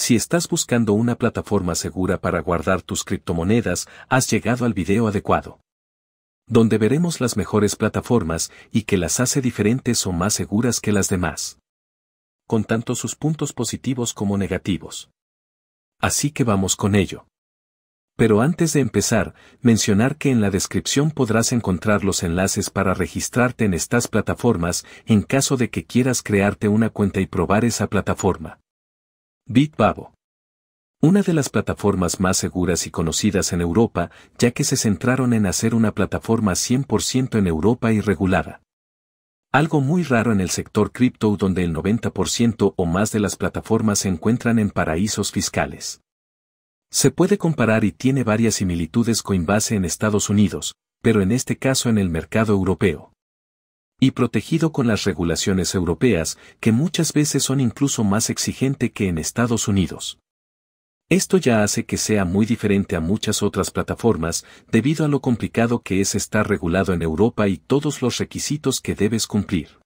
Si estás buscando una plataforma segura para guardar tus criptomonedas, has llegado al video adecuado. Donde veremos las mejores plataformas y que las hace diferentes o más seguras que las demás. Con tanto sus puntos positivos como negativos. Así que vamos con ello. Pero antes de empezar, mencionar que en la descripción podrás encontrar los enlaces para registrarte en estas plataformas en caso de que quieras crearte una cuenta y probar esa plataforma. Bitbabo. Una de las plataformas más seguras y conocidas en Europa, ya que se centraron en hacer una plataforma 100% en Europa y regulada. Algo muy raro en el sector cripto donde el 90% o más de las plataformas se encuentran en paraísos fiscales. Se puede comparar y tiene varias similitudes Coinbase en Estados Unidos, pero en este caso en el mercado europeo y protegido con las regulaciones europeas, que muchas veces son incluso más exigente que en Estados Unidos. Esto ya hace que sea muy diferente a muchas otras plataformas, debido a lo complicado que es estar regulado en Europa y todos los requisitos que debes cumplir.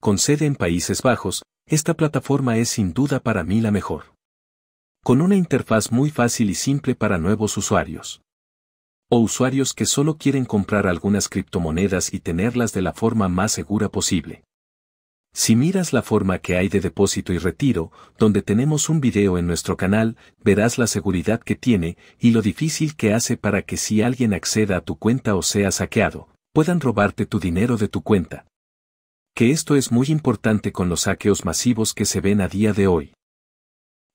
Con sede en Países Bajos, esta plataforma es sin duda para mí la mejor. Con una interfaz muy fácil y simple para nuevos usuarios o usuarios que solo quieren comprar algunas criptomonedas y tenerlas de la forma más segura posible. Si miras la forma que hay de depósito y retiro, donde tenemos un video en nuestro canal, verás la seguridad que tiene y lo difícil que hace para que si alguien acceda a tu cuenta o sea saqueado, puedan robarte tu dinero de tu cuenta. Que esto es muy importante con los saqueos masivos que se ven a día de hoy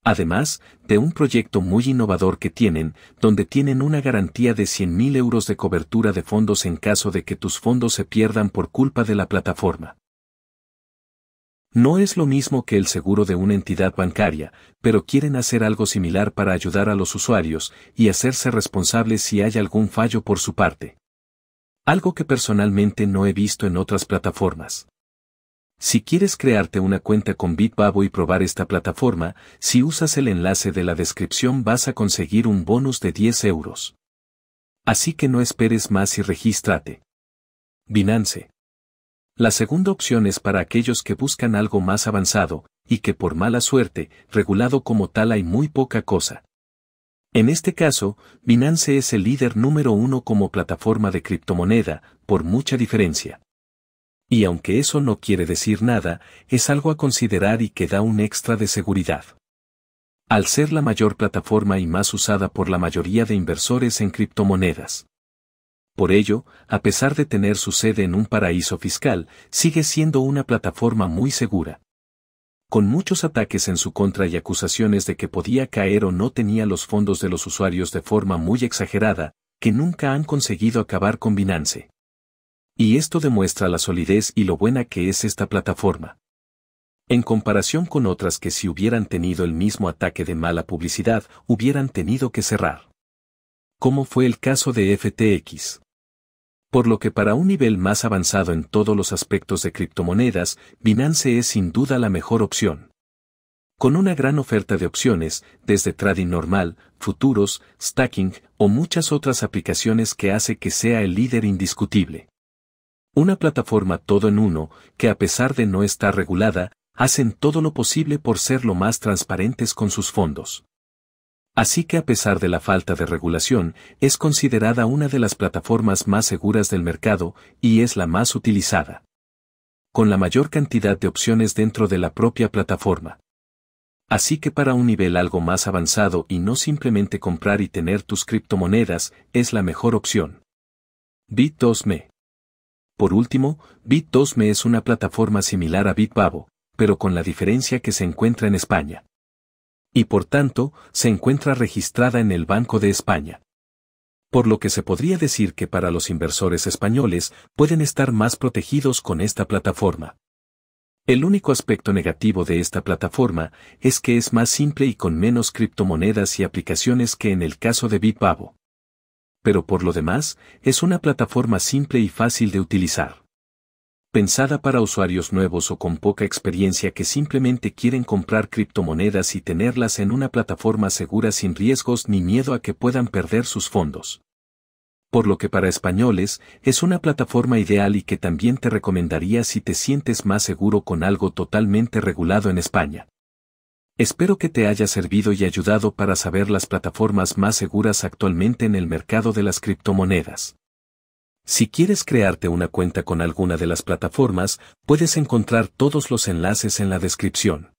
además de un proyecto muy innovador que tienen, donde tienen una garantía de 100.000 euros de cobertura de fondos en caso de que tus fondos se pierdan por culpa de la plataforma. No es lo mismo que el seguro de una entidad bancaria, pero quieren hacer algo similar para ayudar a los usuarios y hacerse responsables si hay algún fallo por su parte. Algo que personalmente no he visto en otras plataformas. Si quieres crearte una cuenta con Bitbabo y probar esta plataforma, si usas el enlace de la descripción vas a conseguir un bonus de 10 euros. Así que no esperes más y regístrate. Binance. La segunda opción es para aquellos que buscan algo más avanzado, y que por mala suerte, regulado como tal hay muy poca cosa. En este caso, Binance es el líder número uno como plataforma de criptomoneda, por mucha diferencia. Y aunque eso no quiere decir nada, es algo a considerar y que da un extra de seguridad. Al ser la mayor plataforma y más usada por la mayoría de inversores en criptomonedas. Por ello, a pesar de tener su sede en un paraíso fiscal, sigue siendo una plataforma muy segura. Con muchos ataques en su contra y acusaciones de que podía caer o no tenía los fondos de los usuarios de forma muy exagerada, que nunca han conseguido acabar con Binance. Y esto demuestra la solidez y lo buena que es esta plataforma. En comparación con otras que si hubieran tenido el mismo ataque de mala publicidad, hubieran tenido que cerrar. Como fue el caso de FTX. Por lo que para un nivel más avanzado en todos los aspectos de criptomonedas, Binance es sin duda la mejor opción. Con una gran oferta de opciones, desde trading normal, futuros, stacking o muchas otras aplicaciones que hace que sea el líder indiscutible. Una plataforma todo en uno, que a pesar de no estar regulada, hacen todo lo posible por ser lo más transparentes con sus fondos. Así que a pesar de la falta de regulación, es considerada una de las plataformas más seguras del mercado y es la más utilizada. Con la mayor cantidad de opciones dentro de la propia plataforma. Así que para un nivel algo más avanzado y no simplemente comprar y tener tus criptomonedas, es la mejor opción. Bit2Me por último, Bit2Me es una plataforma similar a BitBavo, pero con la diferencia que se encuentra en España. Y por tanto, se encuentra registrada en el Banco de España. Por lo que se podría decir que para los inversores españoles pueden estar más protegidos con esta plataforma. El único aspecto negativo de esta plataforma es que es más simple y con menos criptomonedas y aplicaciones que en el caso de BitBavo pero por lo demás, es una plataforma simple y fácil de utilizar. Pensada para usuarios nuevos o con poca experiencia que simplemente quieren comprar criptomonedas y tenerlas en una plataforma segura sin riesgos ni miedo a que puedan perder sus fondos. Por lo que para españoles, es una plataforma ideal y que también te recomendaría si te sientes más seguro con algo totalmente regulado en España. Espero que te haya servido y ayudado para saber las plataformas más seguras actualmente en el mercado de las criptomonedas. Si quieres crearte una cuenta con alguna de las plataformas, puedes encontrar todos los enlaces en la descripción.